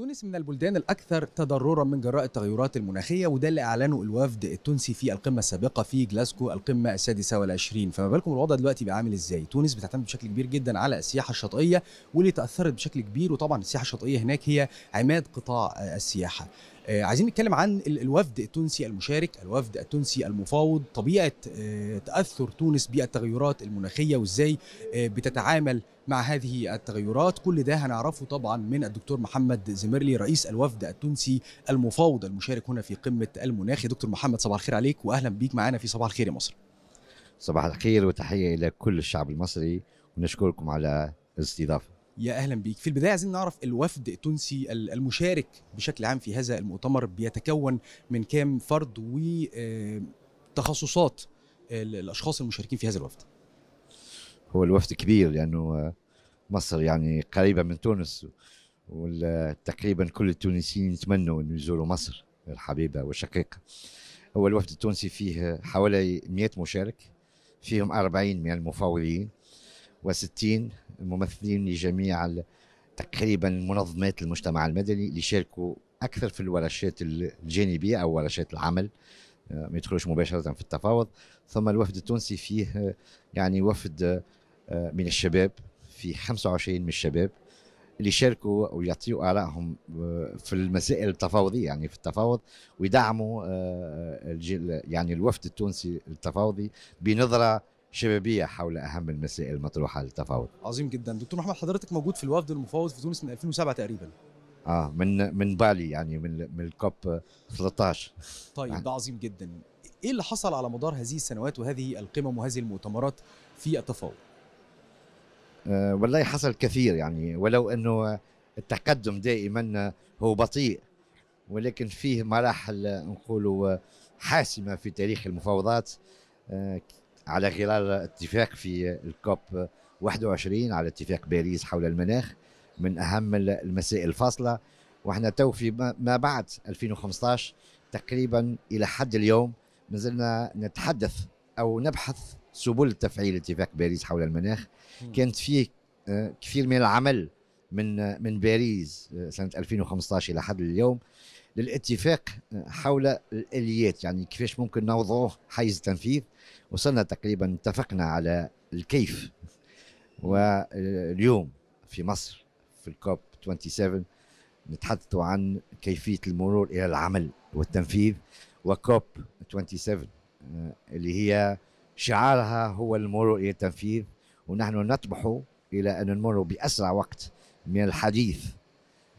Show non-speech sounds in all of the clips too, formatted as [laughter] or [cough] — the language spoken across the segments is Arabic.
تونس من البلدان الأكثر تضررا من جراء التغيرات المناخية وده اللي أعلنه الوفد التونسي في القمة السابقة في جلاسكو القمة السادسة والعشرين فما بالكم الوضع دلوقتي بقى عامل إزاي تونس بتعتمد بشكل كبير جدا على السياحة الشاطئية واللي تأثرت بشكل كبير وطبعا السياحة الشاطئية هناك هي عماد قطاع السياحة آه، عايزين نتكلم عن الوفد التونسي المشارك الوفد التونسي المفاوض طبيعة آه، تأثر تونس بالتغيرات المناخية وإزاي آه، بتتعامل مع هذه التغيرات كل ده هنعرفه طبعا من الدكتور محمد زمرلي رئيس الوفد التونسي المفاوض المشارك هنا في قمه المناخ دكتور محمد صباح الخير عليك واهلا بيك معنا في صباح الخير يا مصر صباح الخير وتحيه الى كل الشعب المصري ونشكركم على الاستضافه يا اهلا بيك في البدايه عايزين نعرف الوفد التونسي المشارك بشكل عام في هذا المؤتمر بيتكون من كام فرد وتخصصات الاشخاص المشاركين في هذا الوفد هو الوفد كبير لانه آه، مصر يعني قريبه من تونس وتقريبا كل التونسيين يتمنوا انه يزوروا مصر الحبيبه والشقيقه هو الوفد التونسي فيه حوالي 100 مشارك فيهم 40 من المفاوضين و60 ممثلين لجميع تقريبا منظمات المجتمع المدني اللي شاركوا اكثر في الورشات الجانبيه او ورشات العمل آه، ما يدخلوش مباشره في التفاوض ثم الوفد التونسي فيه آه، يعني وفد آه، من الشباب في 25 من الشباب اللي يشاركوا ويعطيوا ارائهم آه، في المسائل التفاوضيه يعني في التفاوض ويدعموا آه، يعني الوفد التونسي التفاوضي بنظره شبابيه حول اهم المسائل المطروحه للتفاوض. عظيم جدا، دكتور محمد حضرتك موجود في الوفد المفاوض في تونس من 2007 تقريبا. اه من من بالي يعني من من الكوب 13. طيب نعم. ده عظيم جدا. ايه اللي حصل على مدار هذه السنوات وهذه القمم وهذه المؤتمرات في التفاوض؟ آه، والله حصل كثير يعني ولو انه التقدم دائما هو بطيء ولكن فيه مراحل نقولوا حاسمه في تاريخ المفاوضات آه، على غرار اتفاق في الكوب 21 على اتفاق باريس حول المناخ من اهم المسائل الفاصله واحنا تو في ما بعد 2015 تقريبا الى حد اليوم مازلنا نتحدث او نبحث سبل تفعيل اتفاق باريس حول المناخ كانت فيه آه، كثير من العمل من آه، من باريس آه، سنه 2015 الى حد اليوم للاتفاق حول الاليات يعني كيفاش ممكن نوضعوه حيز التنفيذ وصلنا تقريبا اتفقنا على الكيف واليوم في مصر في الكوب 27 نتحدث عن كيفيه المرور الى العمل والتنفيذ وكوب 27 اللي هي شعارها هو المرور الى التنفيذ ونحن نطمح الى ان نمر باسرع وقت من الحديث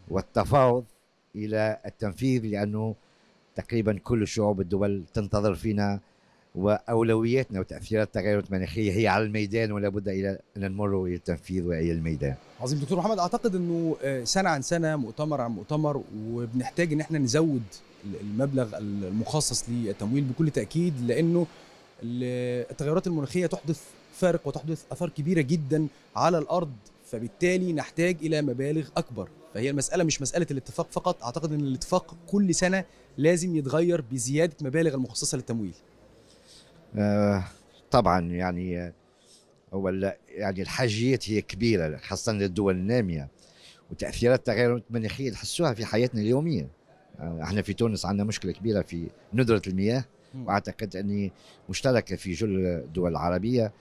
والتفاوض الى التنفيذ لانه تقريبا كل شعوب الدول تنتظر فينا واولوياتنا وتاثيرات التغيرات المناخيه هي على الميدان ولا بد الى ان نمر الى التنفيذ والى الميدان. عظيم دكتور محمد اعتقد انه آه، سنه عن سنه مؤتمر عن مؤتمر وبنحتاج ان احنا نزود المبلغ المخصص للتمويل بكل تاكيد لانه التغيرات المناخيه تحدث فارق وتحدث اثار كبيره جدا على الارض فبالتالي نحتاج الى مبالغ اكبر فهي المساله مش مساله الاتفاق فقط اعتقد ان الاتفاق كل سنه لازم يتغير بزياده مبالغ المخصصه للتمويل آه طبعا يعني هو يعني الحاجيات هي كبيره خاصه للدول الناميه وتاثيرات التغيرات المناخيه تحسوها في حياتنا اليوميه آه، احنا في تونس عندنا مشكله كبيره في ندره المياه واعتقد اني مشتركه في جل الدول العربيه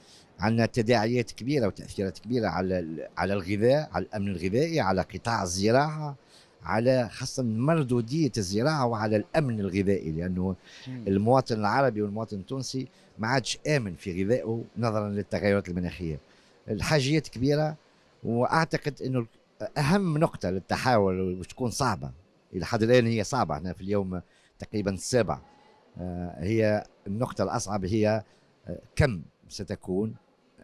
عندنا تداعيات كبيره وتاثيرات كبيره على على الغذاء على الامن الغذائي على قطاع الزراعه على خاصة مردودية الزراعة وعلى الأمن الغذائي لأنه المواطن العربي والمواطن التونسي ما عادش آمن في غذائه نظرا للتغيرات المناخية الحاجيات كبيرة وأعتقد أنه أهم نقطة للتحاور وتكون صعبة الى حد الان هي صعبه احنا في اليوم تقريبا السابع آه، هي النقطه الاصعب هي آه، كم ستكون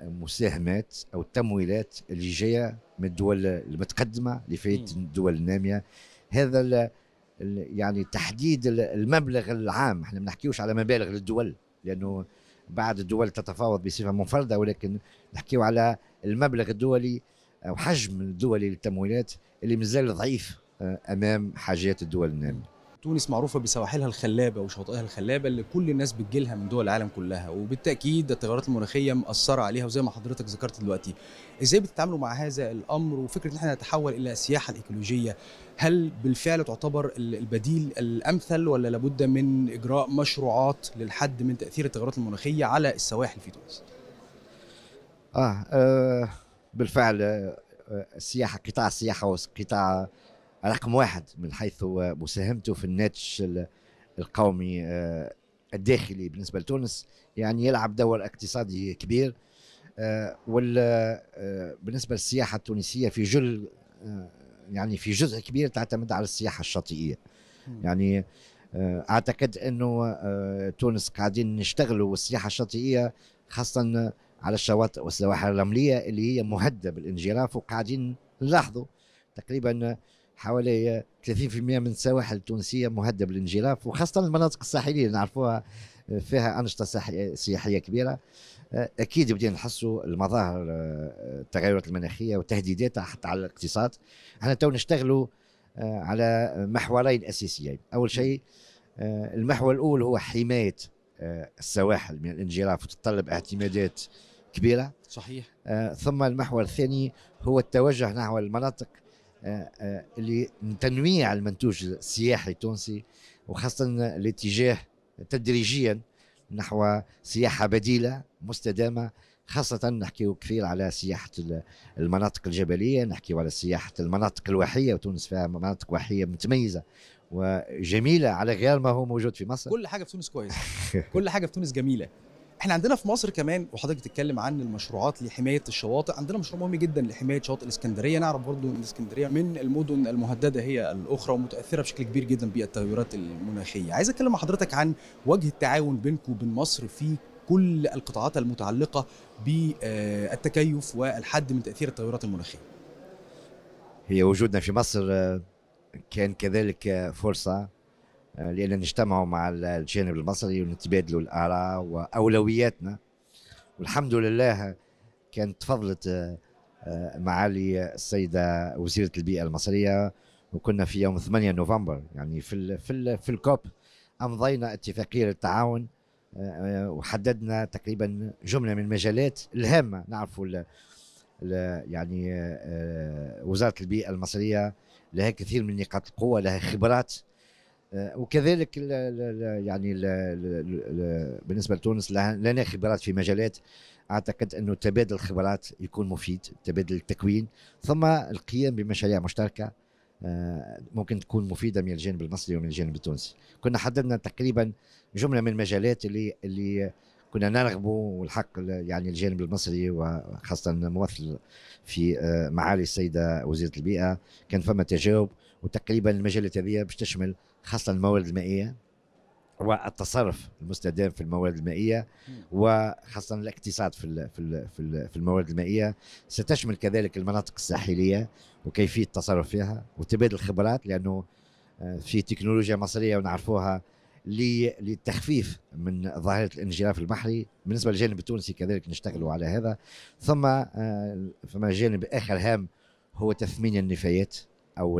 مساهمات او التمويلات اللي جايه من الدول المتقدمه لفايده الدول الناميه هذا الـ يعني تحديد المبلغ العام احنا ما نحكيوش على مبالغ للدول لانه بعض الدول تتفاوض بصفه منفرده ولكن نحكيو على المبلغ الدولي او حجم الدولي للتمويلات اللي مازال ضعيف آه، امام حاجات الدول الناميه تونس معروفة بسواحلها الخلابة وشواطئها الخلابة اللي كل الناس بتجيلها من دول العالم كلها وبالتأكيد التغيرات المناخية مأثرة عليها وزي ما حضرتك ذكرت دلوقتي ازاي بتتعاملوا مع هذا الأمر وفكرة ان احنا نتحول إلى السياحة الإيكولوجية هل بالفعل تعتبر البديل الأمثل ولا لابد من إجراء مشروعات للحد من تأثير التغيرات المناخية على السواحل في تونس؟ آه, آه بالفعل السياحة آه، آه، قطاع السياحة وقطاع رقم واحد من حيث مساهمته في الناتج القومي آه، الداخلي بالنسبه لتونس يعني يلعب دور اقتصادي كبير آه، وال آه، بالنسبه للسياحه التونسيه في جل يعني في جزء كبير تعتمد على السياحه الشاطئيه يعني اعتقد انه تونس قاعدين نشتغلوا والسياحه الشاطئيه خاصه على الشواطئ والسواحل الرمليه اللي هي مهدده بالانجراف وقاعدين نلاحظوا تقريبا حوالي 30% من السواحل التونسيه مهدده بالانجلاف وخاصه المناطق الساحليه اللي نعرفوها فيها انشطه سياحيه كبيره آه، اكيد بدينا نحسوا المظاهر آه، التغيرات المناخيه وتهديداتها حتى على الاقتصاد احنا تو نشتغلوا آه، على محورين اساسيين اول شيء المحور الاول هو حمايه السواحل من الانجراف وتتطلب اعتمادات كبيره صحيح ثم المحور الثاني هو التوجه نحو المناطق آه، آه، لتنويع المنتوج السياحي التونسي وخاصة الاتجاه تدريجيا نحو سياحة بديلة مستدامة خاصة نحكي كثير على سياحة المناطق الجبلية نحكي على سياحة المناطق الواحية وتونس فيها مناطق واحية متميزة وجميلة على غير ما هو موجود في مصر كل حاجة في تونس كويسة [laughs] كل حاجة في تونس جميلة احنا عندنا في مصر كمان وحضرتك بتتكلم عن المشروعات لحمايه الشواطئ عندنا مشروع مهم جدا لحمايه شاطئ الاسكندريه نعرف برضو ان الاسكندريه من المدن المهدده هي الاخرى ومتاثره بشكل كبير جدا بالتغيرات المناخيه عايز اتكلم مع حضرتك عن وجه التعاون بينكم وبين مصر في كل القطاعات المتعلقه بالتكيف والحد من تاثير التغيرات المناخيه هي وجودنا في مصر آه، كان كذلك آه، فرصه آه، لأن نجتمعوا مع الجانب المصري ونتبادلوا الآراء وأولوياتنا والحمد لله كانت تفضلت آه، آه، معالي السيدة وزيرة البيئة المصرية وكنا في يوم 8 نوفمبر يعني في الـ في الـ في الكوب امضينا اتفاقيه للتعاون وحددنا تقريبا جمله من المجالات الهامه نعرفوا يعني وزاره البيئه المصريه لها كثير من نقاط القوه لها خبرات آه، وكذلك الـ ال يعني الـ بالنسبه لتونس لنا خبرات في مجالات اعتقد انه تبادل الخبرات يكون مفيد تبادل التكوين ثم القيام بمشاريع مشتركه آه، ممكن تكون مفيده من الجانب المصري ومن الجانب التونسي كنا حددنا تقريبا جمله من المجالات اللي اللي كنا نرغب والحق يعني الجانب المصري وخاصه ممثل في آه، معالي السيده وزيره البيئه كان فما تجاوب وتقريبا المجالات هذه باش تشمل خاصه الموارد المائيه والتصرف المستدام في الموارد المائيه وخاصه الاقتصاد في في الموارد المائيه ستشمل كذلك المناطق الساحليه وكيفيه التصرف فيها وتبادل الخبرات لانه آه، في تكنولوجيا مصريه ونعرفوها للتخفيف من ظاهره الانجراف البحري بالنسبه للجانب التونسي كذلك نشتغلوا على هذا ثم فما آه، جانب اخر هام هو تثمين النفايات او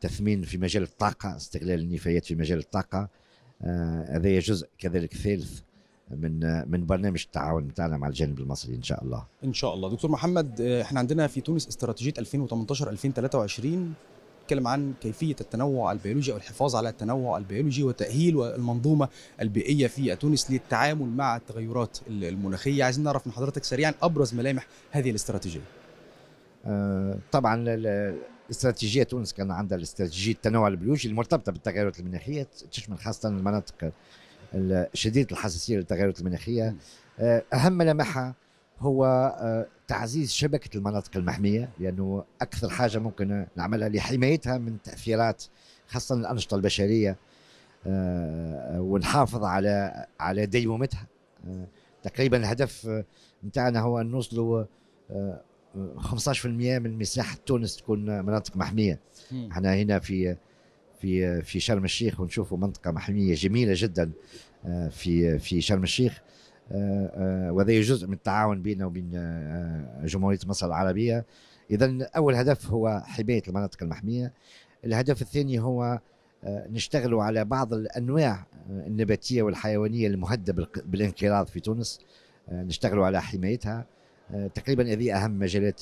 تثمين في مجال الطاقة استغلال النفايات في مجال الطاقة آه، هذا جزء كذلك ثالث من من برنامج التعاون بتاعنا مع الجانب المصري ان شاء الله ان شاء الله دكتور محمد آه، احنا عندنا في تونس استراتيجيه 2018 2023 بتتكلم عن كيفيه التنوع البيولوجي او الحفاظ على التنوع البيولوجي وتاهيل المنظومه البيئيه في تونس للتعامل مع التغيرات المناخيه عايزين نعرف من حضرتك سريعا ابرز ملامح هذه الاستراتيجيه آه، طبعا استراتيجيه تونس كان عندها الاستراتيجيه التنوع البيولوجي المرتبطه بالتغيرات المناخيه تشمل خاصه المناطق شديده الحساسيه للتغيرات المناخيه آه، اهم ملامحها هو آه، تعزيز شبكه المناطق المحميه لانه اكثر حاجه ممكن نعملها لحمايتها من تاثيرات خاصه الانشطه البشريه آه، ونحافظ على على ديمومتها تقريبا الهدف نتاعنا هو ان نوصلوا 15% من مساحه تونس تكون مناطق محميه احنا هنا في في في شرم الشيخ ونشوفوا منطقه محميه جميله جدا آه، في في شرم الشيخ آه، آه، وهذا جزء من التعاون بيننا وبين جمهوريه مصر العربيه اذا اول هدف هو حمايه المناطق المحميه الهدف الثاني هو نشتغلوا على بعض الانواع النباتيه والحيوانيه المهدده بالانقراض في تونس نشتغلوا على حمايتها تقريبا هذه اهم مجالات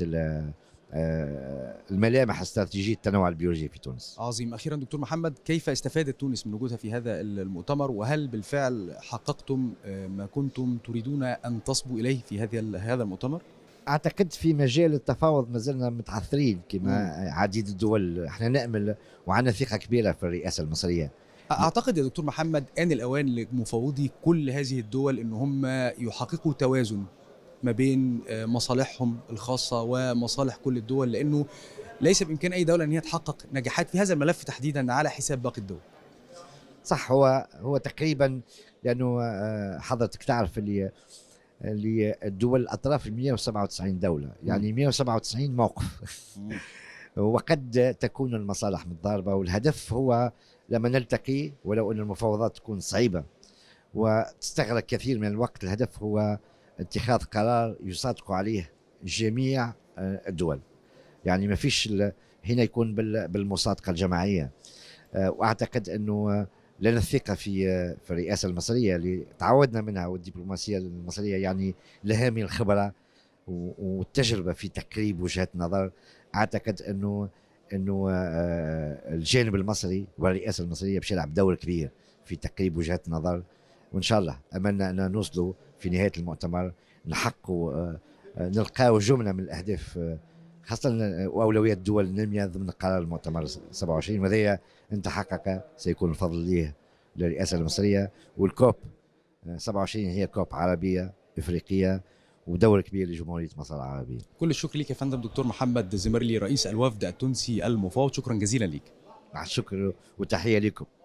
آه، الملامح استراتيجيه التنوع البيولوجي في تونس. عظيم، اخيرا دكتور محمد كيف استفادت تونس من وجودها في هذا المؤتمر وهل بالفعل حققتم آه، ما كنتم تريدون ان تصبوا اليه في هذا هذا المؤتمر؟ اعتقد في مجال التفاوض ما زلنا متعثرين كما عديد الدول احنا نامل وعندنا ثقه كبيره في الرئاسه المصريه. اعتقد يا دكتور محمد ان الاوان لمفوضي كل هذه الدول ان هم يحققوا توازن ما بين آه، مصالحهم الخاصه ومصالح كل الدول لانه ليس بامكان اي دوله ان هي تحقق نجاحات في هذا الملف تحديدا على حساب باقي الدول. صح هو هو تقريبا لانه آه، حضرتك تعرف اللي اللي الدول الاطراف 197 دوله يعني 197 موقف [laughs] وقد تكون المصالح متضاربه والهدف هو لما نلتقي ولو ان المفاوضات تكون صعيبه وتستغرق كثير من الوقت الهدف هو اتخاذ قرار يصادق عليه جميع آه، الدول يعني ما فيش هنا يكون بالمصادقه الجماعيه آه، واعتقد انه لنا الثقه في في الرئاسه المصريه اللي تعودنا منها والدبلوماسيه المصريه يعني لها من الخبره والتجربه في تقريب وجهات النظر اعتقد انه انه آه، الجانب المصري والرئاسه المصريه باش يلعب دور كبير في تقريب وجهات النظر وان شاء الله املنا ان نوصلوا في نهايه المؤتمر نحققوا آه، نلقاو جمله من الاهداف آه، خاصه واولويات آه، دول النميه ضمن قرار المؤتمر 27 وهذا ان تحقق سيكون الفضل ليه للرئاسه المصريه والكوب 27 هي كوب عربيه افريقيه ودور كبير لجمهوريه مصر العربيه. كل الشكر ليك يا فندم دكتور محمد زمرلي رئيس الوفد التونسي المفاوض شكرا جزيلا ليك. مع الشكر والتحيه لكم.